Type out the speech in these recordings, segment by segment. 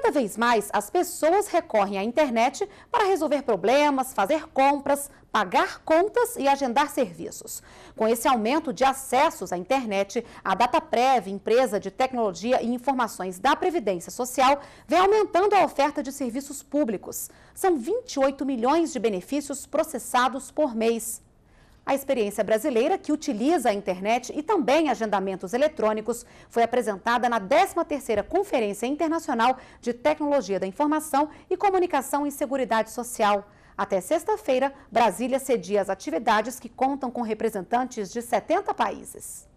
Cada vez mais, as pessoas recorrem à internet para resolver problemas, fazer compras, pagar contas e agendar serviços. Com esse aumento de acessos à internet, a Dataprev, empresa de tecnologia e informações da Previdência Social, vem aumentando a oferta de serviços públicos. São 28 milhões de benefícios processados por mês. A experiência brasileira, que utiliza a internet e também agendamentos eletrônicos, foi apresentada na 13ª Conferência Internacional de Tecnologia da Informação e Comunicação e Seguridade Social. Até sexta-feira, Brasília cedia as atividades que contam com representantes de 70 países.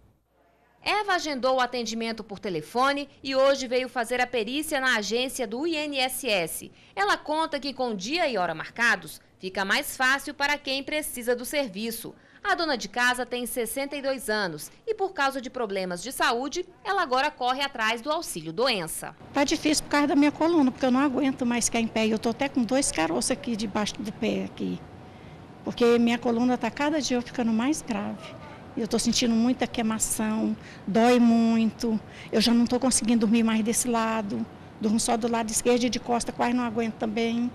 Eva agendou o atendimento por telefone e hoje veio fazer a perícia na agência do INSS. Ela conta que com dia e hora marcados, fica mais fácil para quem precisa do serviço. A dona de casa tem 62 anos e por causa de problemas de saúde, ela agora corre atrás do auxílio doença. Está difícil por causa da minha coluna, porque eu não aguento mais ficar em pé. Eu estou até com dois caroços aqui debaixo do pé aqui. Porque minha coluna está cada dia ficando mais grave. Eu estou sentindo muita queimação, dói muito. Eu já não estou conseguindo dormir mais desse lado. Durmo só do lado esquerdo e de costa, quase não aguento também.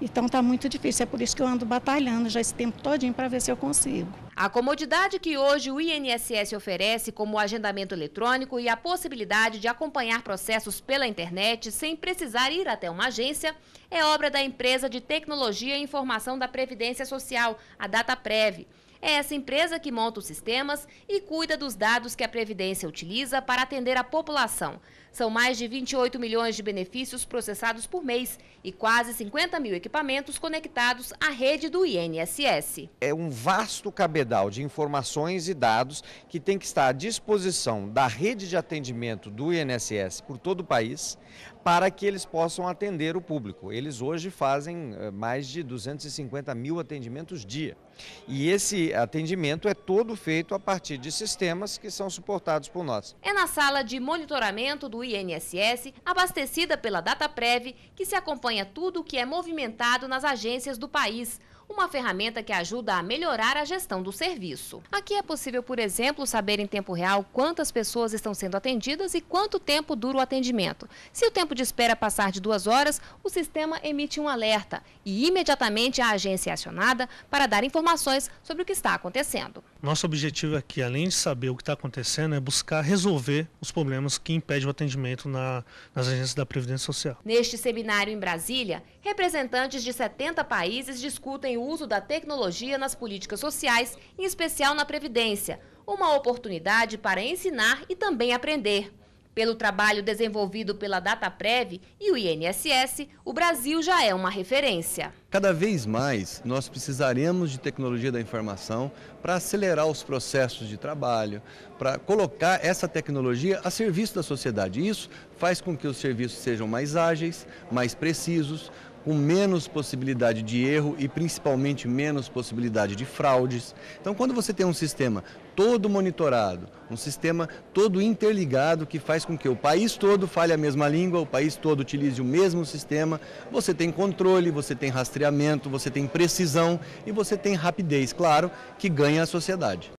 Então está muito difícil. É por isso que eu ando batalhando já esse tempo todinho para ver se eu consigo. A comodidade que hoje o INSS oferece, como o agendamento eletrônico e a possibilidade de acompanhar processos pela internet sem precisar ir até uma agência, é obra da empresa de tecnologia e informação da Previdência Social, a DataPrev. É essa empresa que monta os sistemas e cuida dos dados que a Previdência utiliza para atender a população. São mais de 28 milhões de benefícios processados por mês e quase 50 mil equipamentos conectados à rede do INSS. É um vasto cabelo de informações e dados que tem que estar à disposição da rede de atendimento do INSS por todo o país para que eles possam atender o público. Eles hoje fazem eh, mais de 250 mil atendimentos dia. E esse atendimento é todo feito a partir de sistemas que são suportados por nós. É na sala de monitoramento do INSS, abastecida pela DataPrev, que se acompanha tudo o que é movimentado nas agências do país uma ferramenta que ajuda a melhorar a gestão do serviço. Aqui é possível, por exemplo, saber em tempo real quantas pessoas estão sendo atendidas e quanto tempo dura o atendimento. Se o tempo de espera passar de duas horas, o sistema emite um alerta e imediatamente a agência é acionada para dar informações sobre o que está acontecendo. Nosso objetivo aqui, além de saber o que está acontecendo, é buscar resolver os problemas que impedem o atendimento na, nas agências da Previdência Social. Neste seminário em Brasília, representantes de 70 países discutem o uso da tecnologia nas políticas sociais, em especial na Previdência. Uma oportunidade para ensinar e também aprender. Pelo trabalho desenvolvido pela DataPrev e o INSS, o Brasil já é uma referência. Cada vez mais nós precisaremos de tecnologia da informação para acelerar os processos de trabalho, para colocar essa tecnologia a serviço da sociedade. Isso faz com que os serviços sejam mais ágeis, mais precisos, com menos possibilidade de erro e principalmente menos possibilidade de fraudes. Então, quando você tem um sistema todo monitorado, um sistema todo interligado que faz com que o país todo fale a mesma língua, o país todo utilize o mesmo sistema. Você tem controle, você tem rastreamento, você tem precisão e você tem rapidez, claro, que ganha a sociedade.